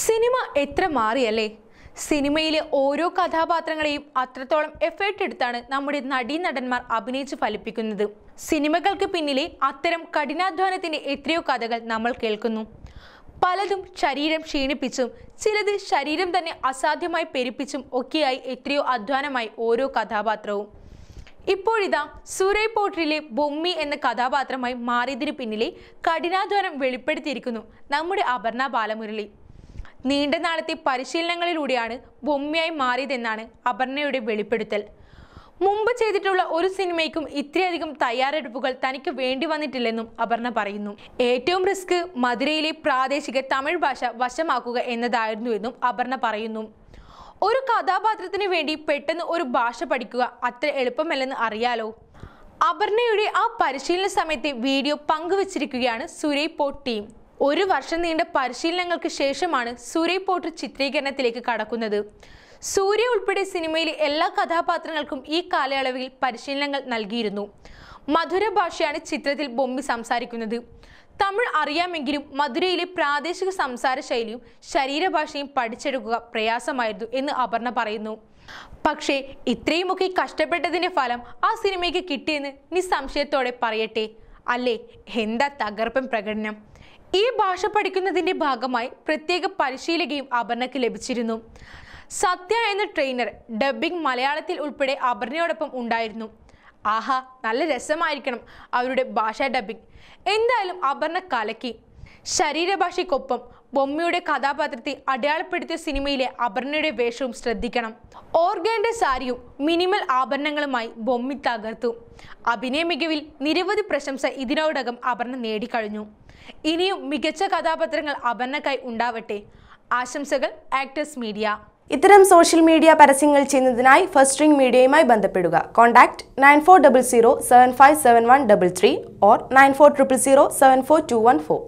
cinema എത്ര മാറിയല്ലേ സിനിമയിലെ ഓരോ കഥാപാത്രങ്ങളെയും അത്രത്തോളം എഫേർട്ട് എടുത്താണ് നമ്മുടെ നടീനടന്മാർ അഭിനയിച്ച് ഫലിപ്പിക്കുന്നത് സിനിമകൾക്ക് പിന്നിലെ അത്തരം കഠിനാധ്വാനത്തിൻ്റെ എത്രയോ കഥകൾ നമ്മൾ കേൾക്കുന്നു പലതും ശരീരം ക്ഷീണിപ്പിച്ചും ചിലത് ശരീരം തന്നെ അസാധ്യമായി പെരുപ്പിച്ചും ഒക്കെയായി എത്രയോ അധ്വാനമായി ഓരോ കഥാപാത്രവും ഇപ്പോഴിതാ സൂരൈ പോട്ടറിലെ ബൊമ്മി എന്ന കഥാപാത്രമായി മാറിയതിന് പിന്നിലെ കഠിനാധ്വാനം വെളിപ്പെടുത്തിയിരിക്കുന്നു നമ്മുടെ അപർണ ബാലമുരളി നീണ്ട നാളത്തെ പരിശീലനങ്ങളിലൂടെയാണ് ബൊമ്മയായി മാറിയതെന്നാണ് അപർണയുടെ വെളിപ്പെടുത്തൽ മുമ്പ് ചെയ്തിട്ടുള്ള ഒരു സിനിമയ്ക്കും ഇത്രയധികം തയ്യാറെടുപ്പുകൾ തനിക്ക് വേണ്ടി വന്നിട്ടില്ലെന്നും അപർണ പറയുന്നു ഏറ്റവും റിസ്ക് മധുരയിലെ പ്രാദേശിക തമിഴ് ഭാഷ വശമാക്കുക എന്നതായിരുന്നുവെന്നും അപർണ പറയുന്നു ഒരു കഥാപാത്രത്തിന് വേണ്ടി പെട്ടെന്ന് ഒരു ഭാഷ പഠിക്കുക അത്ര എളുപ്പമല്ലെന്ന് അറിയാലോ അപർണയുടെ ആ പരിശീലന സമയത്തെ വീഡിയോ പങ്കുവച്ചിരിക്കുകയാണ് സുരൈ പോട്ട് ടീം ഒരു വർഷം നീണ്ട പരിശീലനങ്ങൾക്ക് ശേഷമാണ് സൂര്യ പോട്ടർ ചിത്രീകരണത്തിലേക്ക് കടക്കുന്നത് സൂര്യ ഉൾപ്പെടെ സിനിമയിലെ എല്ലാ കഥാപാത്രങ്ങൾക്കും ഈ കാലയളവിൽ പരിശീലനങ്ങൾ നൽകിയിരുന്നു മധുര ഭാഷയാണ് ചിത്രത്തിൽ ബൊമ്മി സംസാരിക്കുന്നത് തമിഴ് അറിയാമെങ്കിലും മധുരയിലെ പ്രാദേശിക സംസാര ശൈലിയും ശരീരഭാഷയും പഠിച്ചെടുക്കുക പ്രയാസമായിരുന്നു എന്ന് അപർണ പറയുന്നു പക്ഷേ ഇത്രയുമൊക്കെ കഷ്ടപ്പെട്ടതിൻ്റെ ഫലം ആ സിനിമയ്ക്ക് കിട്ടിയെന്ന് നിസ്സംശയത്തോടെ പറയട്ടെ അല്ലേ എന്താ തകർപ്പൻ പ്രകടനം ഈ ഭാഷ പഠിക്കുന്നതിന്റെ ഭാഗമായി പ്രത്യേക പരിശീലകയും അപർണയ്ക്ക് ലഭിച്ചിരുന്നു സത്യ എന്ന ട്രെയിനർ ഡബ്ബിംഗ് മലയാളത്തിൽ ഉൾപ്പെടെ അപർണയോടൊപ്പം ഉണ്ടായിരുന്നു ആഹാ നല്ല രസമായിരിക്കണം അവരുടെ ഭാഷാ ഡബ്ബിംഗ് എന്തായാലും അപർണ കലക്കി ശരീരഭാഷയ്ക്കൊപ്പം ബൊമ്മയുടെ കഥാപാത്രത്തെ അടയാളപ്പെടുത്തിയ സിനിമയിലെ അപർണയുടെ വേഷവും ശ്രദ്ധിക്കണം ഓർഗാൻ്റെ സാരിയും മിനിമൽ ആഭരണങ്ങളുമായി ബൊമ്മി തകർത്തു അഭിനയ മികവിൽ നിരവധി പ്രശംസ ഇതിനോടകം അപർണ നേടിക്കഴിഞ്ഞു ഇനിയും മികച്ച കഥാപാത്രങ്ങൾ അപർണക്കായി ഉണ്ടാവട്ടെ ആശംസകൾ ആക്ടേഴ്സ് മീഡിയ ഇത്തരം സോഷ്യൽ മീഡിയ പരസ്യങ്ങൾ ചെയ്യുന്നതിനായി ഫസ്റ്റ് റിംഗ് മീഡിയയുമായി ബന്ധപ്പെടുക contact nine four double zero seven five seven one double three or nine four triple zero seven four two one four